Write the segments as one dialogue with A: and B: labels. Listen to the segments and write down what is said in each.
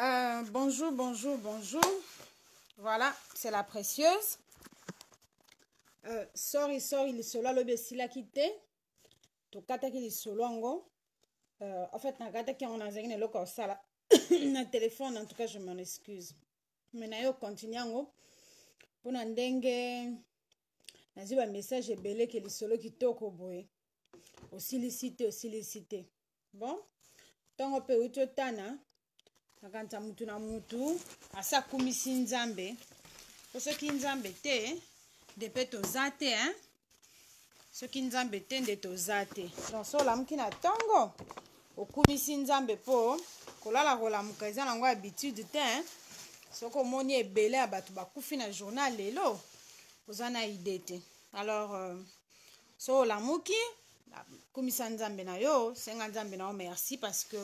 A: Euh, bonjour, bonjour, bonjour. Voilà, c'est la précieuse. Euh, sorry, sorry, lisolo alobi qui te tokataki il yango euh, en fait nakataki yango nazalaki na eloko ya kosala na téléphone en tout cas je m'en excuse mais me naye ocontinue un message ndenge nazwi que ebele qui lisolo au boye osilisi te osilisi te bon ntongo mpe uti tana nakanisa mutu na mutu asakumisi nzambe po soki nzambe te nde mpe toza te hein? soki nzambe te nde toza te donc so olamuki na ntongo okumisi nzambe mpo kolala kolamuka eza nango habitude te soki omoni ebele ya bato bakufi na journal lelo oza na ide te alors euh, so olamuki kumisa nzambe na yo senga nzambe na yo merci parce que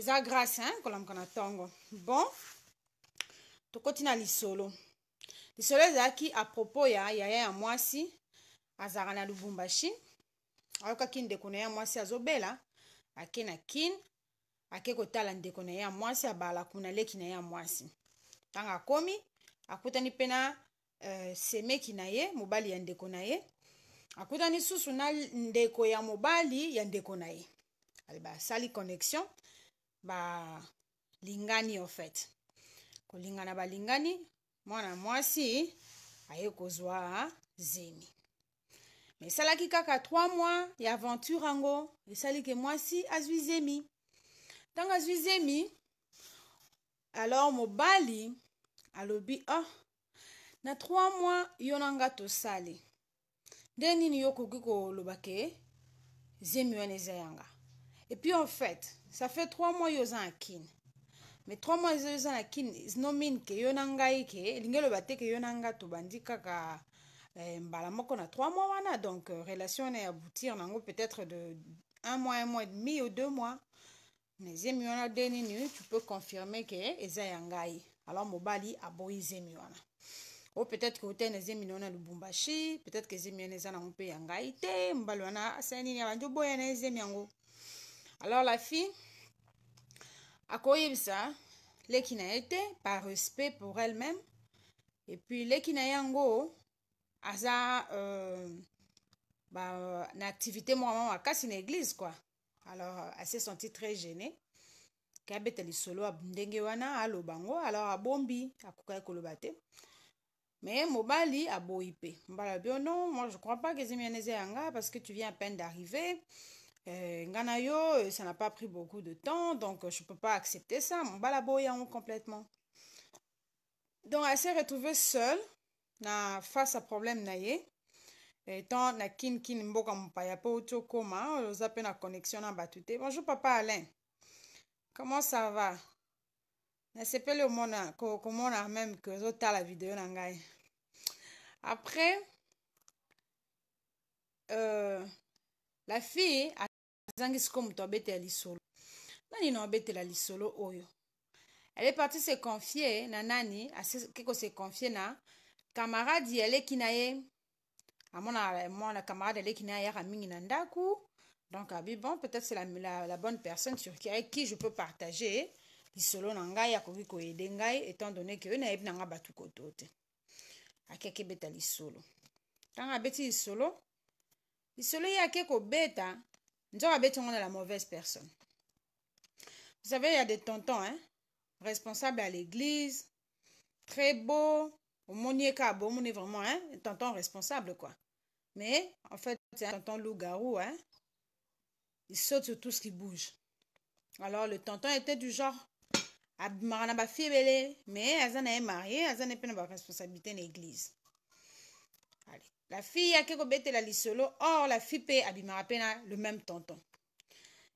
A: eza grâce hein, kolamuka na ntongo bon tokoti na lisolo lisolo ezalaki apropos ya yaya ya mwasi azalaka na lubumbashi ayokaki ndeko na ye ya mwasi azobela ake na kine ake kotala ndeko na ye ya mwasi abala kuna leki na ye ya mwasi ntango akomi akutani mpe na uh, semeki na ye mobali ya ndeko na ye akutani lisusu na ndeko ya mobali ya ndeko na ye aliba asali connexion balingani en fait kolingana balingani mwana mwasi aye kozwa zemi me esalaki kaka 3 mois ya aventure yango esali ke mwasi azwi zemi ntango azwi zemi alors mobali alobi oh na 3 mois yo nanga tosali nde nini yo koki koloba ke zemi wana eza yanga Et puis en fait, ça fait trois mois yoza un kin mais trois mois yoza na un kin ils yo na ngai ke elingi eloba te ke yo na nga tobandi kaka eh, mbala mbalamoko na trois mois wana donc euh, relation wana aboutir nango peut-être de un mois un mois et demi ou deux mois mais na zemi wana de nuit tu peux confirmer que eza ya ngai alors mobali aboyi zemi wana ou oh, peut-être que ke otene ezemi na le bumbashi peut-être que ke ezemi wana eza nango mpe ya ngai te mobali wana asala nini abandi oboya na ezemi yango alors la fille akoyebisa leki na ye te par respect pour elle même epuis leki na yango aza euh, ba, na activité moko makasi na église quoi alors ase senti très gêné ke abeta lisolo ndenge wana aloba ngo alors abombi akokaki koloba te mais mobali aboyi mpe mobali abi oh non moi je crois pas que ezemi wana eza yanga parce que tu viens à peine d'arriver Euh, Nganayo, eh, ça n'a pas pris beaucoup de temps, donc je ne peux pas accepter ça. Mon balaboyang complètement. Donc, elle s'est retrouvée seule na, face à problème naye. Étant na kin kin mboka mopaya po otio koma, oza pe na connexion na bato te. Bonjour papa Alain. Comment ça va? nasepeli komona meme ke ozotala video na ngai après euh, la fille a azangi sikoyo moto abetela lisolo nani na abetela lisolo oyo elle parti se confie na nani aseki kose confie na kamaradi aleki na ye amonaka mwana kamaradi aleki na ye ayaka mingi na ndaku donc abi bon peut-être c'est la, la, la bonne personne sur qui, avec qui je peux partager lisolo na ngai akoki koyede ngai étant donné ke oyo nayebi na ngai bato koto te akeki ebeta lisolo ntango abeti lisolo lisolo ye ake kobeta on est la mauvaise personne. Vous savez, il y a des tontons, hein? responsables à l'église, très beaux, aumônier Cabo, est vraiment, hein? tonton responsable, quoi. Mais, en fait, c'est un tonton loup-garou, hein? Il saute sur tout ce qui bouge. Alors, le tonton était du genre, à ma fille mais Azan est mariée, Azan n'est pas responsabilité en l'église. Allez la fille a yake la lisolo or la fille mpe abimaka mpe le même tonton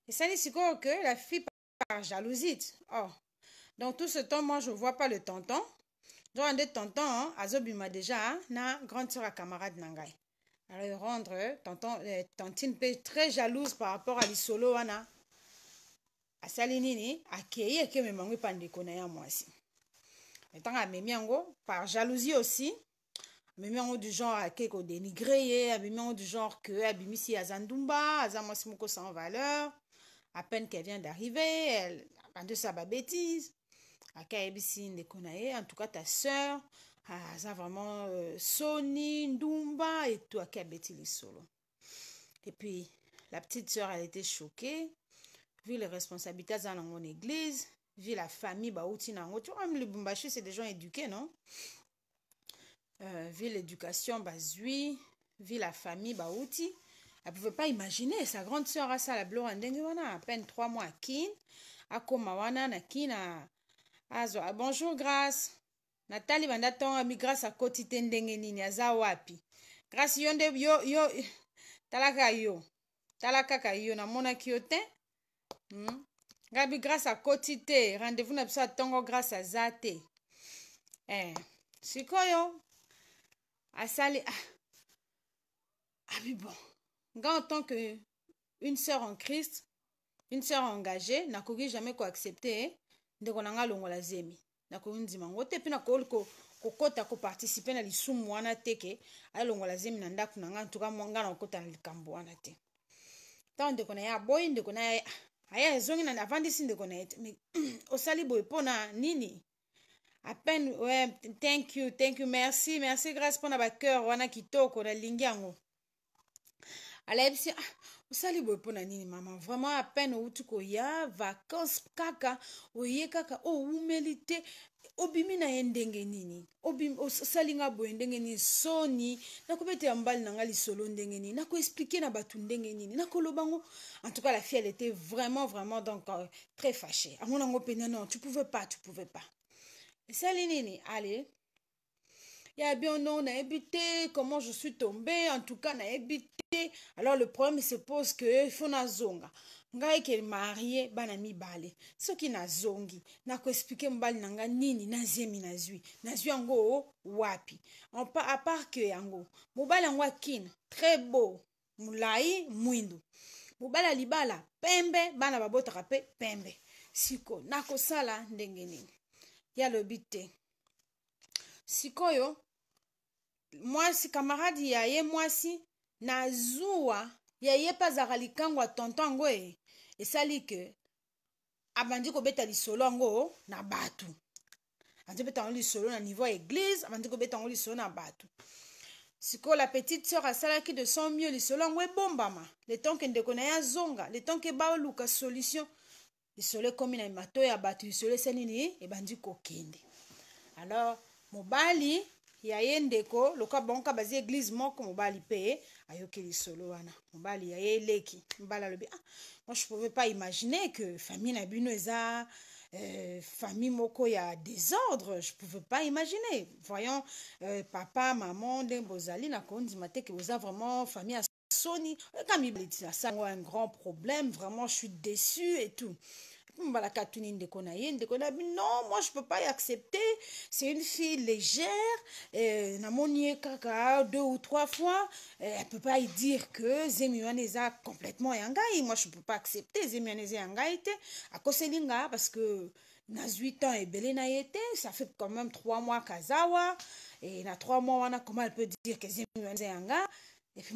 A: Et si sikoyo que la fille par jalousie Oh. donc tout ce temps moi je vois pas le tonton donc de tonton hein, azobima déjà hein, na grande sœur camarade n'angai. alors rendre tonton euh, tantine très jalouse par rapport à lisolo A asali nini hein, akei ekemema yango epa ndeko na ye ya mwasi ntango amemi yango par jalousie aussi amemi yango du genre ake kodénigre ye amemi yango du genre ke abimisi aza ndumba aza mwasi moko sans valeur à peine qu'elle vient d'arriver abandu sa babétise ake ayebisi ndeko na ye en tout cas ta sœur aza vraiment euh, soni ndumba et tout ake abeti lisolo et puis la petite sœur elle était choquée vu les responsabilités aza nango na église vu la famille bauti nango tu vois même lubumbashi c'est des gens éduqués non euh, vi l'éducation bazwi vi la famille bauti elle pouvait pas imaginer sa grande sœur asala ah, biloko ya ndenge wana à peine trois mois akine akóma wana na kina azwa ah, bonjour grace natali banda ntongo ami grace akoti te ndenge nini aza wapi grace yo nde yo, yo tala kaka yo tala kaka yo namonaki yo te hmm? ngabi grace akoti te rendez-vous na biso ya ntongo grace aza te eh. sikoyo asali ah. ah, mais bon nga en tant que une sœur en christ une sœur engagée nakoki jamais koaccepte ndeko na nga alongola zemi nakoki ndima yango te mpe nakoki kokɔta koparticipe na lisumu wana te ke alongola zemi na ndako na nga ntuka nga na kokɔta na likambo wana te ntango ndeko na ye aboyi ndeko na ye ah, aya ezongi na avandisi ndeko na ye te mai osali boye mpona nini à peine ouais, thank you thank you merci merci grâce mpona bacœur wana kitoko nalingi yango alayebi si ah, osali boye mpona nini mama vraiment apeine outi koya vacance kaka oye kaka owumeli oh, te obimi na ye ndenge nini osali nga boye ndenge nini soni nakobetela mbali na nga lisolo ndenge nini nakoexplike na bato ndenge nini nakoloba ngo en tout cas la fille elle était vraiment vraiment donc euh, très fâché ango nango mpena non tu pouvais pas tu pouvais pas esali nini ale ya biono nayebi te comment je suis tombé en tout cas nayebi te alors le problème se pose que fo nazonga ngai ke marie bana mibale soki nazongi nakoexplike mobali na ngai nini naziemi nazwi nazwi yango wapi a part ke yango mobali yango akina très beau molai mwindu mobali ya libala pembe bana babotaka mpe pembe siko nakosala ndenge nini yalobi te sikoyo mwasi kamaradi ya ye mwasi na zuwa ya ye mpe azalaka likango ya tonton yango e esali ke abandi kobeta lisolo yango na bato abandi kobeta yango lisolo na niveau ya eglize abandi kobeta yango lisolo na bato sikoyo la petite sœur asalaki de son mieux lisolo yango ebombama le temps ke ndeko na ye azonga le temps ke baoluka solution lisolo ekómi na matoyi ya bato lisolo ese nini ebandi kokende alors mobali ya ye ndeko lokola bangoka bazi eglize moko mobali mpe ayoki lisolo wana mobali ya ye eleki mobali alobi ah moi je pouvais pas imaginer que famille na bino eza Euh, famille moko ya désordre je pouvais pas imaginer voyons euh, papa maman ndenge bozali nakondima que vous avez vraiment famille soni dit ça, ça un grand problème vraiment je suis déçu et tout non moi je peux pas y accepter c'est une fille légère et euh, e kaka deux ou trois fois euh, elle peut pas y dire que zemi complètement yangaï. et moi je peux pas accepter zemi yangaïte. a ya ngai te parce que nazwi 8 ans et ça fait quand même trois mois kazawa et na trois mois a comment elle peut dire que zemi yangaï. et puis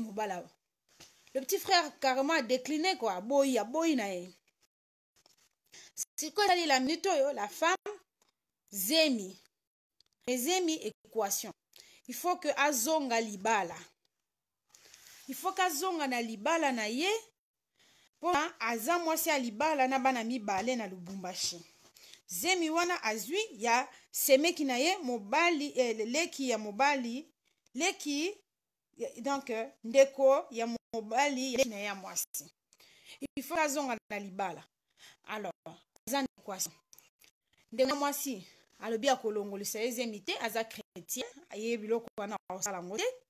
A: le petit frère carrément a décliné quoi aboyi aboyi na ye sikoyo esali la minute oyo la femme zemi ezemi équation il faut que azonga libala il faut kazonga na libala na ye mpona aza mwasi ya libala na bana mibale na lubumbashi zemi wana azwi ya semeki na ye mobali eh, leki ya mobali leki donc ndeko ya mobali na ya mwasi faut azonga na libala alors eza na de ndenge mwasi alobi akolongolisa ezemi te aza chrétien ayei biloko wana akosala mobile te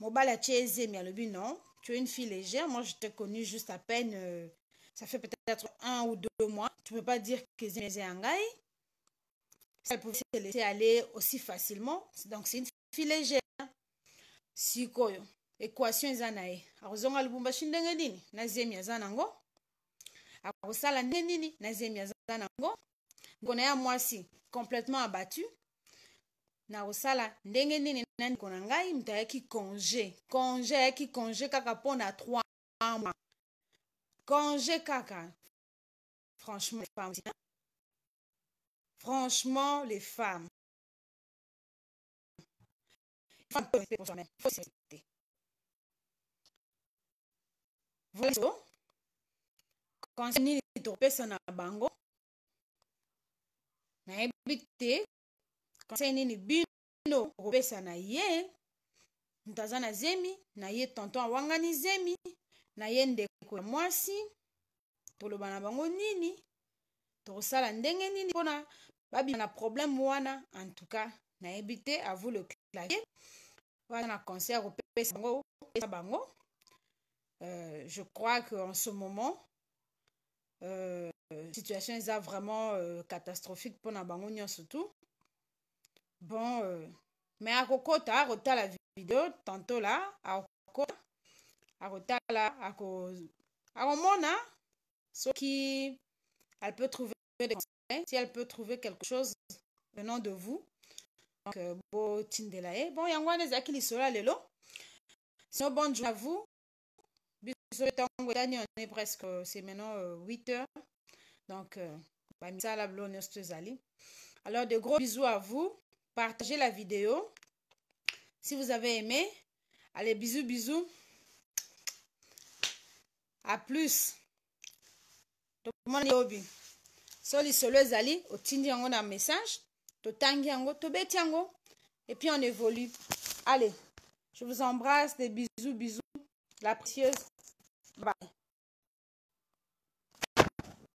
A: mobali atie ezemi alobi non tu es une fille légère moi je t'ai connu juste à peine euh, ça fait peut-être un ou deux mois tu peux pas dire que ezemi eza ya ngai c'est pouvait se laisser aller aussi facilement donc c'est une fille légère si quoi equation eza na ye akozonga lubumbashi ndenge nini na zemi aza nango akosala nde nini na zemi aza nango ndeko na ye ya mwasi complètement abatu nakosala ndenge nini na ndeko na ngai moto ayaki conge conge ayaki conge kaka mpona trois mois conge kaka franchement les femmes, franchement les femmes il faut un peu respect pour soi-même voiso conseil nini topesa na bango nayebi te conseil nini bino okopesa na ye moto aza na zemi na ye tonton awangani zemi na ye ndeko ya mwasi toloba na bango nini tokosala ndenge nini mpona babima na probleme wana antuka nayebi te avou le clavier wana na conseil akopesa bango pesa bango Euh, je crois qu'en ce moment, euh, situation est vraiment euh, catastrophique pour Nabangonio surtout. Bon, euh, mais à tu as la vidéo, tantôt là, à Kokota, à Rota là, à Romona, ce qui, elle peut trouver des conseils, si elle peut trouver quelque chose venant de vous. Donc, euh, bon, Tindelae, bon, Yangwane Zaki Sola Lelo. Sinon, bonjour à vous est en on est presque, euh, c'est maintenant 8 euh, heures. Donc, ça euh, bah, la Alors, de gros bisous à vous. Partagez la vidéo. Si vous avez aimé, allez, bisous, bisous. A plus. Soli obi so lisolo ezali on a un message totangi yango tobeti yango et puis on évolue allez je vous embrasse des bisous bisous la précieuse Bye.